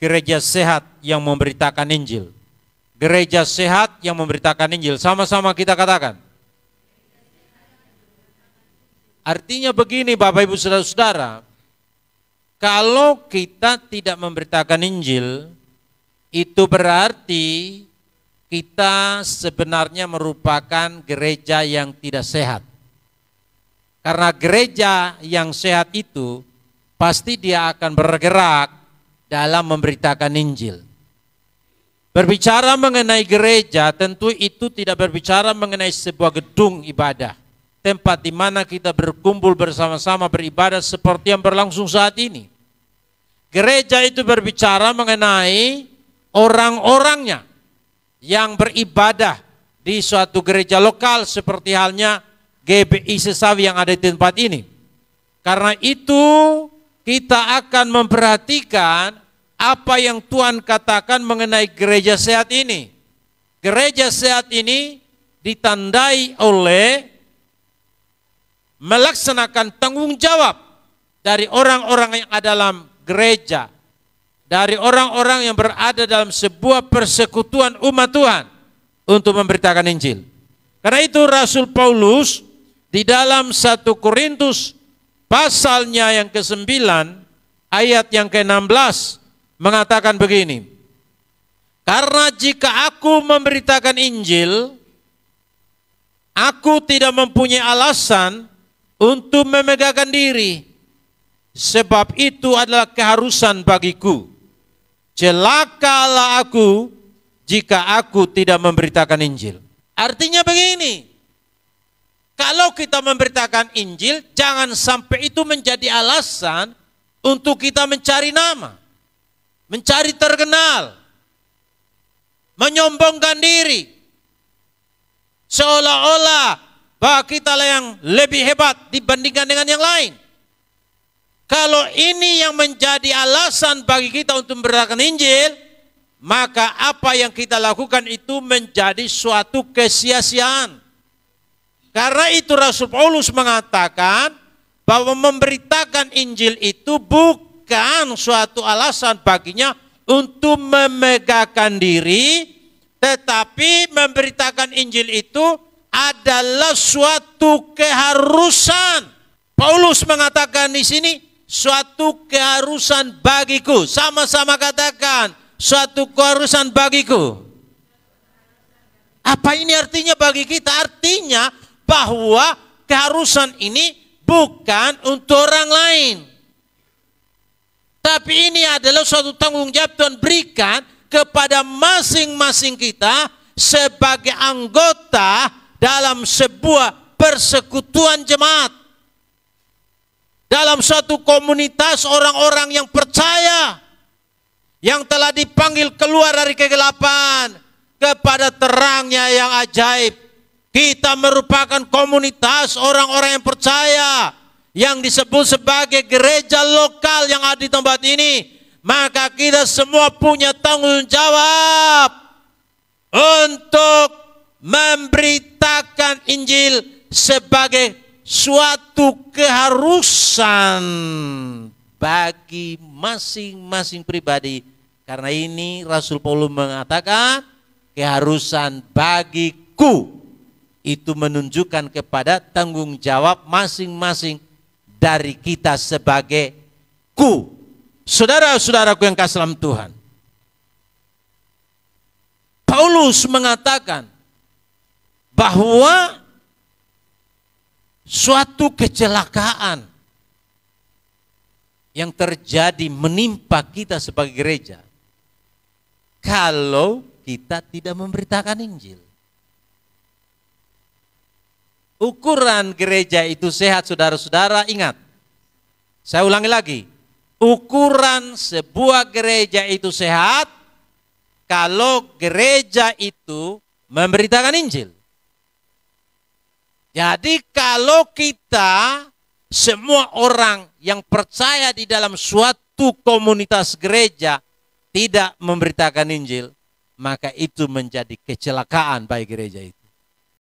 gereja sehat yang memberitakan Injil. Gereja sehat yang memberitakan Injil. Sama-sama kita katakan. Artinya begini Bapak Ibu Saudara-saudara, kalau kita tidak memberitakan Injil, itu berarti kita sebenarnya merupakan gereja yang tidak sehat. Karena gereja yang sehat itu pasti dia akan bergerak dalam memberitakan Injil. Berbicara mengenai gereja, tentu itu tidak berbicara mengenai sebuah gedung ibadah, tempat di mana kita berkumpul bersama-sama beribadah seperti yang berlangsung saat ini. Gereja itu berbicara mengenai orang-orangnya yang beribadah di suatu gereja lokal seperti halnya GBI Sesawi yang ada di tempat ini. Karena itu kita akan memperhatikan apa yang Tuhan katakan mengenai gereja sehat ini. Gereja sehat ini ditandai oleh melaksanakan tanggung jawab dari orang-orang yang ada dalam gereja, dari orang-orang yang berada dalam sebuah persekutuan umat Tuhan untuk memberitakan Injil. Karena itu Rasul Paulus di dalam 1 Korintus pasalnya yang ke-9 ayat yang ke-16 mengatakan begini, karena jika aku memberitakan Injil, aku tidak mempunyai alasan untuk memegahkan diri, sebab itu adalah keharusan bagiku. Celakalah aku jika aku tidak memberitakan Injil. Artinya begini, kalau kita memberitakan Injil, jangan sampai itu menjadi alasan untuk kita mencari nama mencari terkenal, menyombongkan diri, seolah-olah bahwa lah yang lebih hebat dibandingkan dengan yang lain. Kalau ini yang menjadi alasan bagi kita untuk memberitakan Injil, maka apa yang kita lakukan itu menjadi suatu kesia-siaan. Karena itu Rasul Paulus mengatakan bahwa memberitakan Injil itu bukan bukan suatu alasan baginya untuk memegahkan diri, tetapi memberitakan Injil itu adalah suatu keharusan. Paulus mengatakan di sini suatu keharusan bagiku. Sama-sama katakan suatu keharusan bagiku. Apa ini artinya bagi kita? Artinya bahwa keharusan ini bukan untuk orang lain tapi ini adalah suatu tanggung jawab Tuhan berikan kepada masing-masing kita sebagai anggota dalam sebuah persekutuan jemaat. Dalam suatu komunitas orang-orang yang percaya yang telah dipanggil keluar dari kegelapan kepada terangnya yang ajaib. Kita merupakan komunitas orang-orang yang percaya yang disebut sebagai gereja lokal yang ada di tempat ini, maka kita semua punya tanggung jawab untuk memberitakan Injil sebagai suatu keharusan bagi masing-masing pribadi. Karena ini Rasul Paulus mengatakan keharusan bagiku itu menunjukkan kepada tanggung jawab masing-masing dari kita sebagai ku. Saudara-saudaraku yang kasih dalam Tuhan. Paulus mengatakan bahwa suatu kecelakaan yang terjadi menimpa kita sebagai gereja kalau kita tidak memberitakan Injil ukuran gereja itu sehat saudara-saudara ingat. Saya ulangi lagi. Ukuran sebuah gereja itu sehat kalau gereja itu memberitakan Injil. Jadi kalau kita semua orang yang percaya di dalam suatu komunitas gereja tidak memberitakan Injil, maka itu menjadi kecelakaan bagi gereja itu.